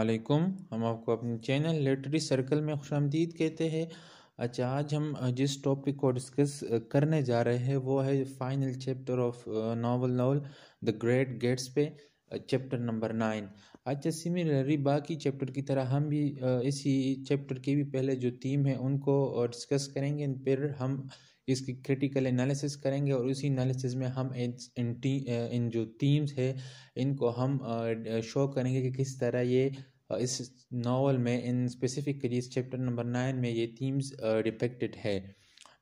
अलकुम हम आपको अपने चैनल लिटरी सर्कल में खुश कहते हैं अच्छा आज हम जिस टॉपिक को डिस्कस करने जा रहे हैं वो है final chapter of novel novel the great Gatsby chapter number nine अच्छा सिमिलरली बाकी चैप्टर की तरह हम भी इसी चैप्टर के भी पहले जो थीम है उनको डिस्कस करेंगे फिर हम इसकी क्रिटिकल एनालिसिस करेंगे और उसी एनालिसिस में हम इन इन, जो टीम्स है इनको हम शो करेंगे कि किस तरह ये इस नावल में इन स्पेसिफिकली इस चैप्टर नंबर नाइन में ये थीम्स डिपेक्टेड है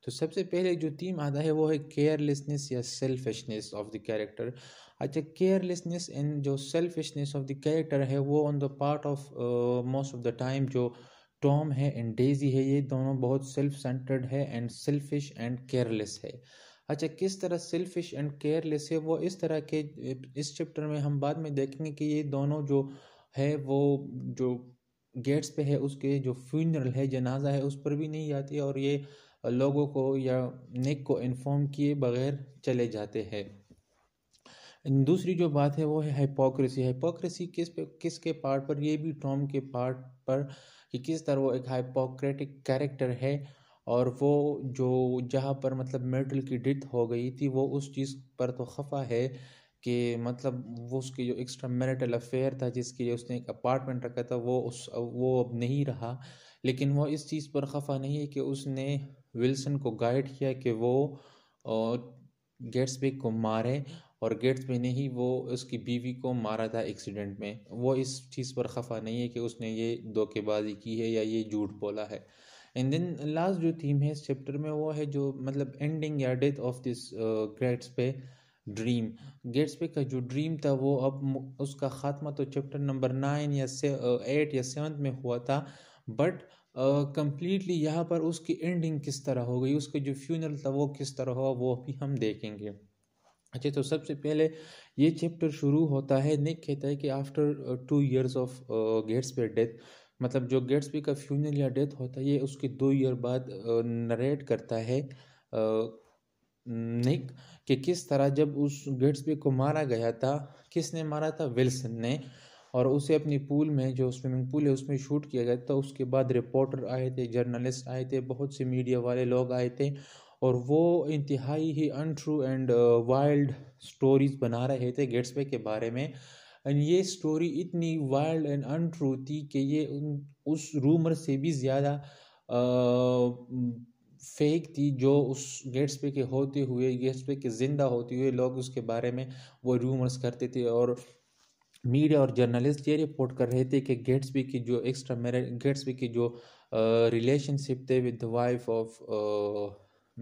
तो सबसे पहले जो थीम आता है वो है केयरलेसनेस या सेल्फिशनेस ऑफ द कैरेक्टर अच्छा केयरलेसनेस एंड जो सेल्फिशनेस ऑफ द कैरेक्टर है वो on the part of most of the time जो uh, टॉम है एंड डेजी है ये दोनों बहुत सेल्फ सेंटर्ड है एंड सेल्फिश एंड केयरलेस है अच्छा किस तरह सेल्फिश एंड केयरलेस है वो इस तरह के इस चैप्टर में हम बाद में देखेंगे कि ये दोनों जो है वो जो गेट्स पे है उसके जो फ्यूनरल है जनाजा है उस पर भी नहीं जाती और ये लोगों को या नेक को इन्फॉर्म किए बगैर चले जाते हैं दूसरी जो बात है वो है हाइपोक्रेसी हाइपोक्रेसी किस पे किसके पार्ट पर ये भी टॉम के पार्ट पर कि किस तरह वो एक हाइपोक्रेटिक कैरेक्टर है और वो जो जहाँ पर मतलब मेटल की डेथ हो गई थी वो उस चीज़ पर तो खफा है कि मतलब वो उसके जो एक्स्ट्रा मैरिटल अफेयर था जिसके लिए उसने एक अपार्टमेंट रखा था वो उस वो अब नहीं रहा लेकिन वो इस चीज़ पर खफा नहीं है कि उसने विल्सन को गाइड किया कि वो बे को मारे और बे ने ही वो उसकी बीवी को मारा था एक्सीडेंट में वो इस चीज़ पर खफा नहीं है कि उसने ये धोखेबाजी की है या ये झूठ बोला है एंड देन लास्ट जो थीम है इस चैप्टर में वो है जो मतलब एंडिंग या death of this Gatsby dream Gatsby का जो ड्रीम था वो अब उसका खात्मा तो चैप्टर नंबर नाइन या से एट uh, या सेवन्थ में हुआ था बट कम्प्लीटली यहाँ पर उसकी एंडिंग किस तरह हो गई उसका जो फ्यूनल था वो किस तरह हुआ वो भी हम देखेंगे अच्छा तो सबसे पहले ये चैप्टर शुरू होता है निक कहता है कि after two years of Gatsby death मतलब जो पे का फ्यूनल या डेथ होता है ये उसके दो ईयर बाद नरेट करता है निक कि किस तरह जब उस गेट्स पे को मारा गया था किसने मारा था विल्सन ने और उसे अपनी पूल में जो स्विमिंग पूल है उसमें शूट किया गया था उसके बाद रिपोर्टर आए थे जर्नलिस्ट आए थे बहुत से मीडिया वाले लोग आए थे और वो इंतहाई ही अनट्रू एंड वाइल्ड स्टोरीज बना रहे थे गेट्सबे के बारे में एंड ये स्टोरी इतनी वाइल्ड एंड अनट्रू थी कि ये उस रूमर से भी ज़्यादा फेक uh, थी जो उस गेट्स पे के होते हुए गेट्स पे के ज़िंदा होते हुए लोग उसके बारे में वो रूमर्स करते थे और मीडिया और जर्नलिस्ट ये रिपोर्ट कर रहे थे कि गेट्सबी की जो एक्स्ट्रा मैरिज गेट्सबी की जो रिलेशनशिप थे with the wife of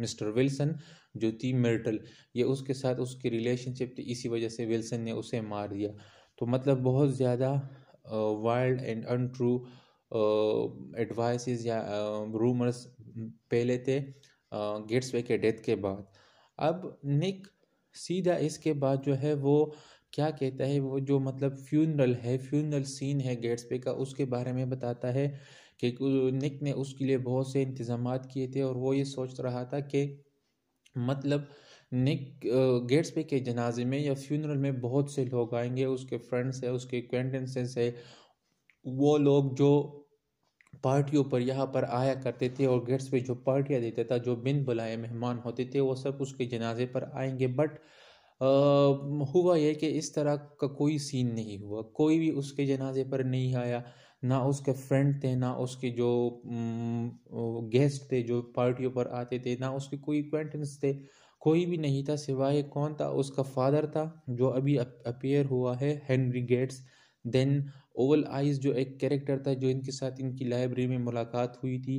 mister Wilson जो थी मेरटल ये उसके साथ उसकी रिलेशनशिप थी इसी वजह से विल्सन ने उसे मार दिया तो मतलब बहुत ज़्यादा वाइल्ड एंड अनट्रू एडवाइस या रूमर्स पहले थे गेट्सवे के डेथ के बाद अब निक सीधा इसके बाद जो है वो क्या कहता है वो जो मतलब फ्यूनरल है फ्यूनरल सीन है गेट्स पे का उसके बारे में बताता है कि निक ने उसके लिए बहुत से इंतज़ाम किए थे और वो ये सोच रहा था कि मतलब निक गेट्स पे के जनाजे में या फ्यूनरल में बहुत से लोग आएंगे उसके फ्रेंड्स है उसके एक्वेंटेंसेस है वो लोग जो पार्टियों पर यहाँ पर आया करते थे और गेट्स पे जो पार्टियाँ देता था जो बिन बुलाए मेहमान होते थे वो सब उसके जनाजे पर आएंगे बट हुआ यह कि इस तरह का कोई सीन नहीं हुआ कोई भी उसके जनाजे पर नहीं आया ना उसके फ्रेंड थे ना उसके जो गेस्ट थे जो पार्टियों पर आते थे ना उसके कोई क्वेंटेंस थे कोई भी नहीं था सिवाय कौन था उसका फादर था जो अभी अपेयर हुआ है Henry Gatz then Owl Eyes जो एक कैरेक्टर था जो इनके साथ इनकी लाइब्रेरी में मुलाकात हुई थी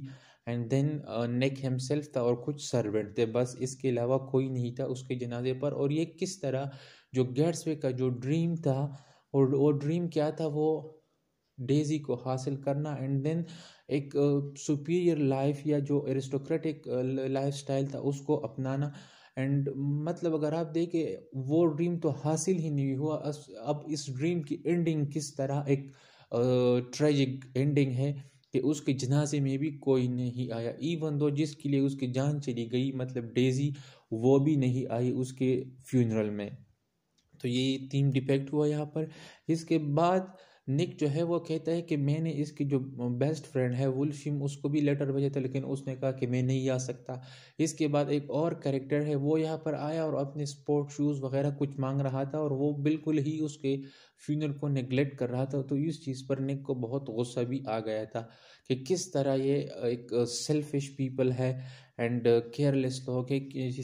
एंड देन नेक हेमसेल्फ था और कुछ सर्वेंट थे बस इसके अलावा कोई नहीं था उसके जनाजे पर और ये किस तरह जो गैट्सवे का जो ड्रीम था और वो ड्रीम क्या था वो डेजी को हासिल करना एंड देन एक सुपीरियर uh, लाइफ या जो एरिस्टोक्रेटिक लाइफ स्टाइल था उसको अपनाना एंड मतलब अगर आप देखें वो ड्रीम तो हासिल ही नहीं हुआ अब इस ड्रीम की एंडिंग किस तरह एक ट्रेजिक एंडिंग है कि उसके जनाजे में भी कोई नहीं आया इवन दो जिसके लिए उसकी जान चली गई मतलब डेजी वो भी नहीं आई उसके फ्यूनरल में तो ये तीन डिफेक्ट हुआ यहाँ पर इसके बाद निक जो है वो कहता है कि मैंने इसकी जो बेस्ट फ्रेंड है वुलफिम उसको भी लेटर भेजा था लेकिन उसने कहा कि मैं नहीं आ सकता इसके बाद एक और करेक्टर है वो यहाँ पर आया और अपने स्पोर्ट शूज़ वगैरह कुछ मांग रहा था और वो बिल्कुल ही उसके फ्यूनर को नेगलेक्ट कर रहा था तो इस चीज़ पर निक को बहुत गुस्सा भी आ गया था कि किस तरह ये एक सेल्फिश पीपल है एंड केयरलेस लोग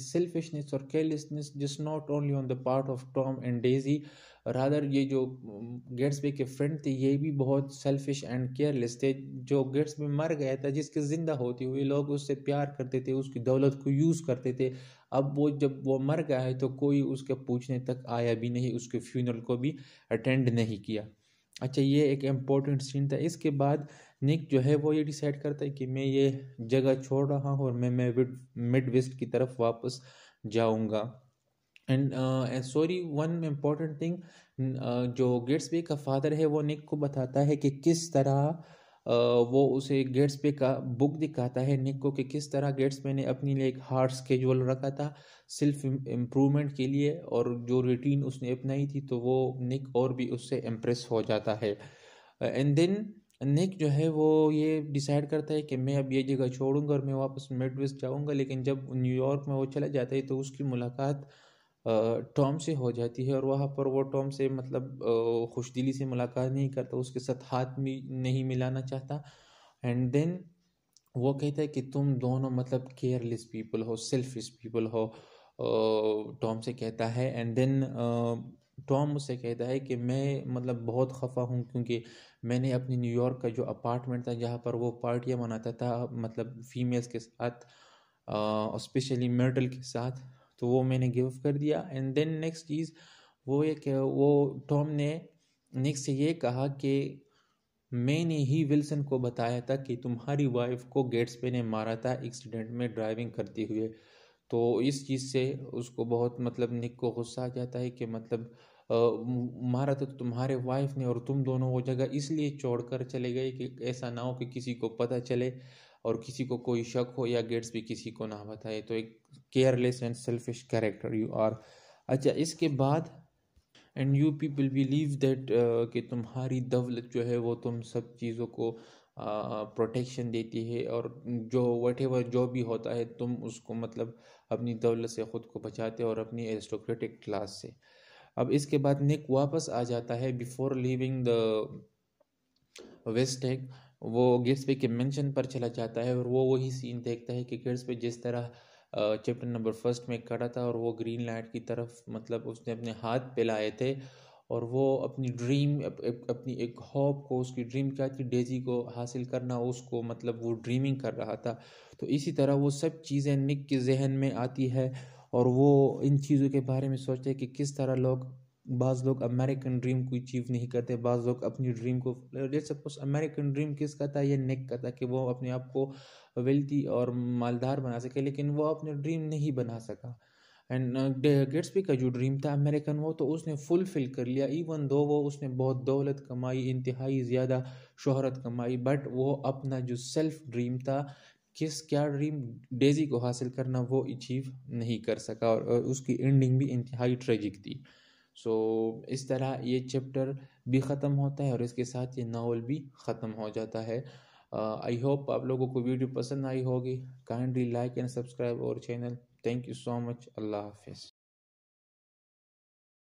सेल्फिशनेस और केयरलेसनेस जिस not only on the part of Tom and Daisy rather ये जो गेट्स के फ्रेंड थे ये भी बहुत सेल्फिश एंड केयरलेस थे जो गेट्स में मर गया था जिसके ज़िंदा होते हुए लोग उससे प्यार करते थे उसकी दौलत को यूज़ करते थे अब वो जब वो मर गया है तो कोई उसके पूछने तक आया भी नहीं उसके फ्यूनल को भी अटेंड नहीं किया अच्छा ये एक इम्पोर्टेंट सीन था इसके बाद निक जो है वो ये डिसाइड करता है कि मैं ये जगह छोड़ रहा हूँ और मैं मैं मिड वेस्ट की तरफ वापस जाऊँगा and sorry one important thing जो गेट्स पे का फादर है वो निक को बताता है कि किस तरह uh, वो उसे गेट्स पे का बुक दिखाता है निक को कि किस तरह गेट्स पे ने अपने लिए एक हार्ड स्केजुअल रखा था सेल्फ इम्प्रूवमेंट के लिए और जो रूटीन उसने अपनाई थी तो वो निक और भी उससे इम्प्रेस हो जाता है एंड देन निक जो है वो ये डिसाइड करता है कि मैं अब ये जगह छोड़ूंगा और मैं वापस मिड वेस्ट जाऊँगा लेकिन जब न्यूयॉर्क में वो चला जाता है तो उसकी मुलाकात टॉम से हो जाती है और वहाँ पर वो टॉम से मतलब खुश दिली से मुलाकात नहीं करता उसके साथ हाथ भी नहीं मिलाना चाहता एंड देन वो कहता है कि तुम दोनों मतलब केयरलेस पीपल हो सेल्फिश पीपल हो टॉम से कहता है एंड देन टॉम उससे कहता है कि मैं मतलब बहुत खफा हूँ क्योंकि मैंने अपने न्यूयॉर्क का जो अपार्टमेंट था जहाँ पर वो पार्टियाँ मनाता था मतलब फीमेल्स के साथ स्पेशली मेटल के साथ तो वो मैंने गिव कर दिया एंड देन नेक्स्ट चीज़ वो एक वो टॉम ने निक से ये कहा कि मैंने ही विल्सन को बताया था कि तुम्हारी वाइफ को गेट्स पे ने मारा था एक्सीडेंट में ड्राइविंग करते हुए तो इस चीज़ से उसको बहुत मतलब निक को गुस्सा आ जाता है कि मतलब आ, मारा तो तुम्हारे वाइफ ने और तुम दोनों वो जगह इसलिए छोड़ कर चले गए कि ऐसा ना हो कि किसी को पता चले और किसी को कोई शक हो या गेट्स भी किसी को ना बताए तो एक careless and selfish character you are अच्छा इसके बाद and you people believe that कि तुम्हारी दौलत जो है वो तुम सब चीज़ों को प्रोटेक्शन uh, देती है और जो वट एवर जो भी होता है तुम उसको मतलब अपनी दौलत से ख़ुद को बचाते और अपनी एरिस्टोक्रेटिक क्लास से अब इसके बाद निक वापस आ जाता है before leaving the West Egg वो गिट्स पे के मेंशन पर चला जाता है और वो वही सीन देखता है कि गिट्स पे जिस तरह चैप्टर नंबर फर्स्ट में खड़ा था और वो ग्रीन लाइट की तरफ मतलब उसने अपने हाथ फैलाए थे और वो अपनी ड्रीम अप, अप, अपनी एक हॉप को उसकी ड्रीम क्या थी डेजी को हासिल करना उसको मतलब वो ड्रीमिंग कर रहा था तो इसी तरह वो सब चीज़ें निक के जहन में आती है और वो इन चीज़ों के बारे में सोचते हैं कि किस तरह लोग बाज़ लोग अमेरिकन ड्रीम को अचीव नहीं करते बाज़ लोग अपनी ड्रीम को जैसे सपोज अमेरिकन ड्रीम किस का था या नेक का था कि वो अपने आप को वेल्थी और मालदार बना सके लेकिन वो अपने ड्रीम नहीं बना सका एंड भी का जो ड्रीम था अमेरिकन वो तो उसने फुलफिल कर लिया इवन दो वो उसने बहुत दौलत कमाई इंतहाई ज़्यादा शोहरत कमाई बट वो अपना जो सेल्फ ड्रीम था किस क्या ड्रीम डेजी को हासिल करना वो अचीव नहीं कर सका और उसकी एंडिंग भी इंतहाई ट्रेजिक थी सो so, इस तरह ये चैप्टर भी ख़त्म होता है और इसके साथ ये नावल भी ख़त्म हो जाता है आई uh, होप आप लोगों को वीडियो पसंद आई होगी काइंडली लाइक एंड सब्सक्राइब और channel thank you so much अल्लाह हाफिज़